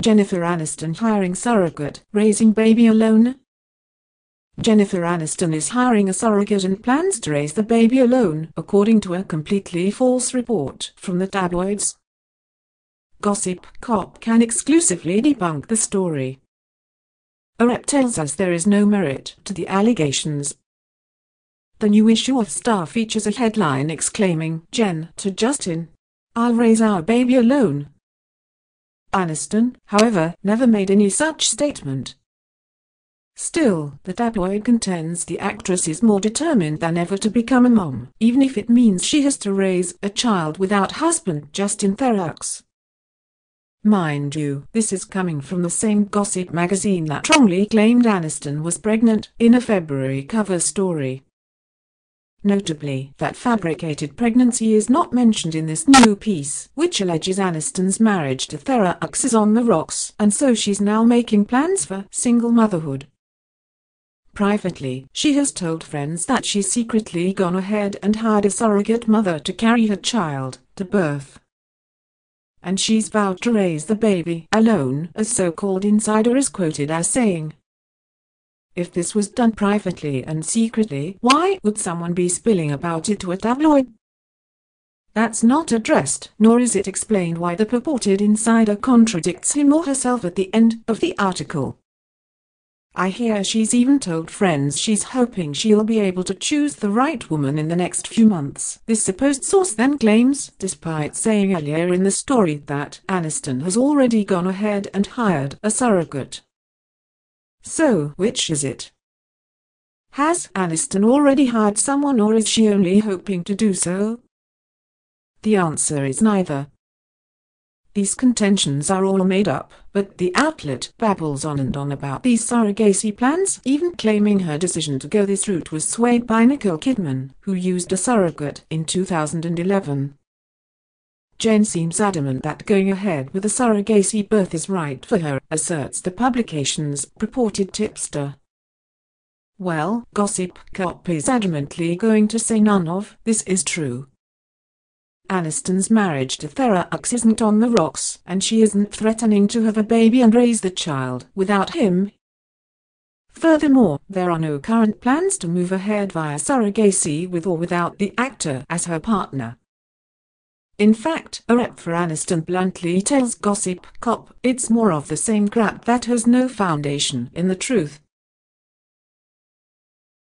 Jennifer Aniston hiring surrogate, raising baby alone. Jennifer Aniston is hiring a surrogate and plans to raise the baby alone, according to a completely false report from the tabloids. Gossip Cop can exclusively debunk the story. A rep tells us there is no merit to the allegations. The new issue of Star features a headline exclaiming, Jen to Justin, I'll raise our baby alone, Aniston, however, never made any such statement. Still, the tabloid contends the actress is more determined than ever to become a mom, even if it means she has to raise a child without husband Justin Theroux. Mind you, this is coming from the same gossip magazine that wrongly claimed Aniston was pregnant in a February cover story. Notably, that fabricated pregnancy is not mentioned in this new piece, which alleges Aniston's marriage to Therax is on the rocks, and so she's now making plans for single motherhood. Privately, she has told friends that she's secretly gone ahead and hired a surrogate mother to carry her child to birth and she's vowed to raise the baby alone, a so-called insider is quoted as saying. If this was done privately and secretly, why would someone be spilling about it to a tabloid? That's not addressed, nor is it explained why the purported insider contradicts him or herself at the end of the article. I hear she's even told friends she's hoping she'll be able to choose the right woman in the next few months. This supposed source then claims, despite saying earlier in the story that Aniston has already gone ahead and hired a surrogate so, which is it? Has Aniston already hired someone or is she only hoping to do so? The answer is neither. These contentions are all made up, but the outlet babbles on and on about these surrogacy plans, even claiming her decision to go this route was swayed by Nicole Kidman, who used a surrogate in 2011. Jane seems adamant that going ahead with a surrogacy birth is right for her, asserts the publication's purported tipster. Well, Gossip Cop is adamantly going to say none of this is true. Aniston's marriage to Theraux isn't on the rocks, and she isn't threatening to have a baby and raise the child without him. Furthermore, there are no current plans to move ahead via surrogacy with or without the actor as her partner. In fact, a rep for Aniston bluntly tells Gossip Cop, it's more of the same crap that has no foundation in the truth.